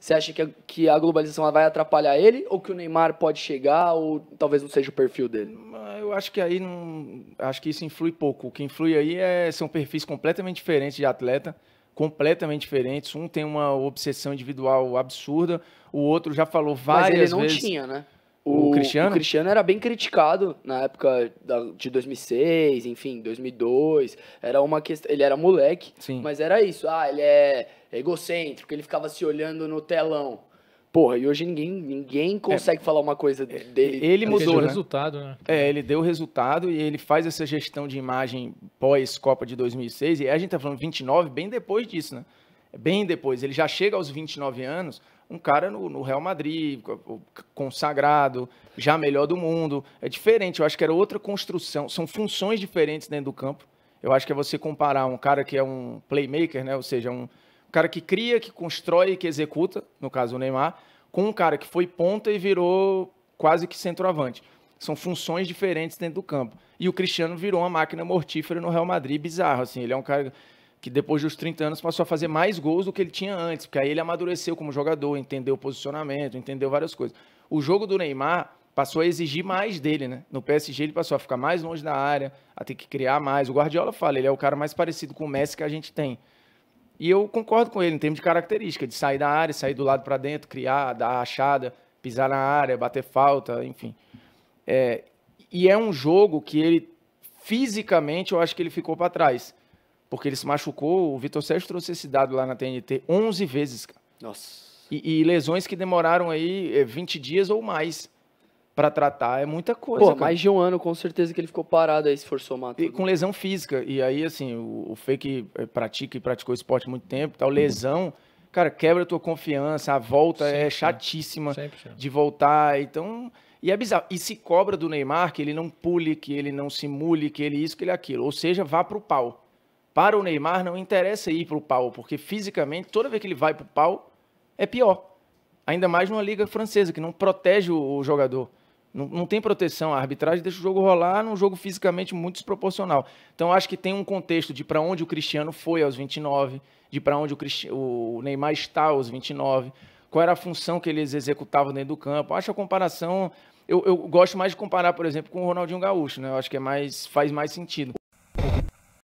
Você acha que a, que a globalização vai atrapalhar ele ou que o Neymar pode chegar ou talvez não seja o perfil dele? Ah, eu acho que aí não, acho que isso influi pouco. O que influi aí é são perfis completamente diferentes de atleta, completamente diferentes. Um tem uma obsessão individual absurda, o outro já falou várias vezes. Mas ele não vezes... tinha, né? O, o, Cristiano? O Cristiano era bem criticado na época da, de 2006, enfim, 2002. Era uma questão. Ele era moleque, Sim. mas era isso. Ah, ele é egocêntrico, ele ficava se olhando no telão. Porra, e hoje ninguém, ninguém é. consegue é, falar uma coisa é, dele. Ele mudou, né? resultado, né? É, ele deu resultado e ele faz essa gestão de imagem pós-Copa de 2006. E a gente tá falando 29, bem depois disso, né? bem depois. Ele já chega aos 29 anos, um cara no, no, Real Madrid, consagrado, já melhor do mundo. É diferente, eu acho que era outra construção. São funções diferentes dentro do campo. Eu acho que é você comparar um cara que é um playmaker, né? ou seja, um, cara que cria, que constrói e que executa, no caso o Neymar, com um cara que foi ponta e virou quase que centroavante. São funções diferentes dentro do campo. E o Cristiano virou uma máquina mortífera no Real Madrid, bizarro, assim. Ele é um cara que depois dos 30 anos passou a fazer mais gols do que ele tinha antes, porque aí ele amadureceu como jogador, entendeu o posicionamento, entendeu várias coisas. O jogo do Neymar passou a exigir mais dele, né? No PSG ele passou a ficar mais longe da área, a ter que criar mais. O Guardiola fala, ele é o cara mais parecido com o Messi que a gente tem. E eu concordo com ele em termos de característica, de sair da área, sair do lado para dentro, criar, dar a achada, pisar na área, bater falta, enfim. É, e é um jogo que ele, fisicamente, eu acho que ele ficou para trás porque ele se machucou. O Vitor Sérgio trouxe esse dado lá na TNT 11 vezes, cara. Nossa. E, e lesões que demoraram aí 20 é, dias ou mais para tratar é muita coisa. Pô, cara. mais de um ano com certeza que ele ficou parado aí se for somar tudo. E né? com lesão física. E aí, assim, o, o fake é, pratica e praticou esporte muito tempo tal, lesão, cara, quebra a tua confiança, a volta é Sempre. é chatíssima Sempre. de voltar. Então, e é bizarro. E se cobra do Neymar que ele não pule, que ele não simule, que ele isso, que ele aquilo. Ou seja, vá pro pau. Para o Neymar não interessa ir para o pau, porque fisicamente, toda vez que ele vai para o pau, é pior. Ainda mais numa liga francesa, que não protege o jogador. Não, não, tem proteção. A arbitragem deixa o jogo rolar num jogo fisicamente muito desproporcional. Então, acho que tem um contexto de para onde o Cristiano foi aos 29, de para onde o, Cristi o Neymar está aos 29, qual era a função que eles executavam dentro do campo. Acho a comparação. Eu, eu gosto mais de comparar, por exemplo, com o Ronaldinho Gaúcho, né? Eu acho que é mais, faz mais sentido.